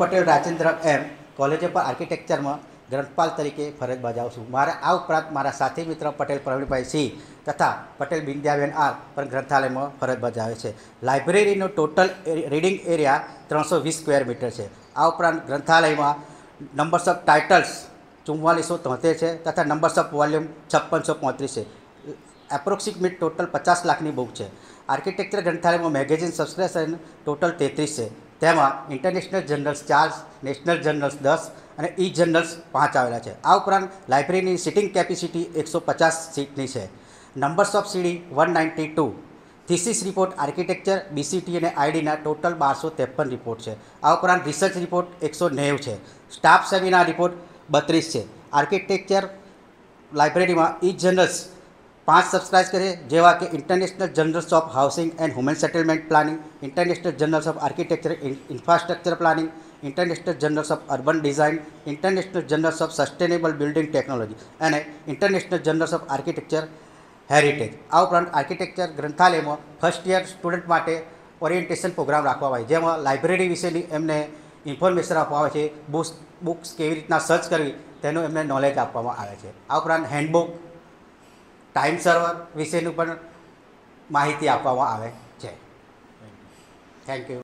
પટેલ રાજેન્દ્ર એમ college પર આર્કિટેક્ચરમાં ગ્રંથપાલ તરીકે ફરજ બજાવું છું મારા આ ઉપરાંત મારા સાથી મિત્ર પટેલ પ્રવીણભાઈ સિંહ તથા પટેલ બિંદ્યાબેન આર પણ ગ્રંથાલયમાં ફરજ બજાવે છે લાઇબ્રેરીનો ટોટલ રીડિંગ એરિયા ત્રણસો વીસ સ્ક્વેર મીટર છે આ ઉપરાંત ગ્રંથાલયમાં નંબર્સ ઓફ ટાઇટલ્સ ચુમ્માલીસો તોતેર છે તથા નંબર્સ ઓફ વોલ્યુમ છપ્પનસો પાંત્રીસ છે એપ્રોક્સિમેટ ટોટલ પચાસ લાખની બુક છે આર્કિટેક્ચર ગ્રંથાલયમાં મેગેઝિન સબસ્ક્રિપ્શન ટોટલ તેત્રીસ છે તેમાં ઇન્ટરનેશનલ જનરલ્સ ચાર નેશનલ જનરલ્સ દસ અને ઈ જનરલ્સ પાંચ આવેલા છે આ ઉપરાંત લાઇબ્રેરીની સિટિંગ કેપેસિટી એકસો પચાસ સીટની છે numbers of CD one ninety two thesis report architecture BCT અને આઈડીના ટોટલ બારસો ત્રેપન રિપોર્ટ છે આ ઉપરાંત રિસર્ચ રિપોર્ટ એકસો નેવું છે સ્ટાફ સેમિનાર રિપોર્ટ બત્રીસ છે આર્કિટેક્ચર લાઇબ્રેરીમાં ઈ જનરલ્સ પાંચ સબસ્ક્રાઇબ કરે જેવા કે international journals of housing and human settlement planning international journals of architecture infrastructure planning international journals of urban design international journals of sustainable building technology અને international journals of architecture heritage આ ઉપરાંત architecture ગ્રંથાલયમાં first year student માટે orientation programme રાખવામાં આવે જેમાં library વિશેની એમને ઇન્ફોર્મેશન આપવામાં આવે છે બુક્સ બુક્સ કેવી રીતના સર્ચ કરવી તેનું એમને નોલેજ આપવામાં આવે છે આ ઉપરાંત હેન્ડબુક ટાઈમ સર્વર વિશેનું પણ માહિતી આપવામાં આવે છે થેન્ક યુ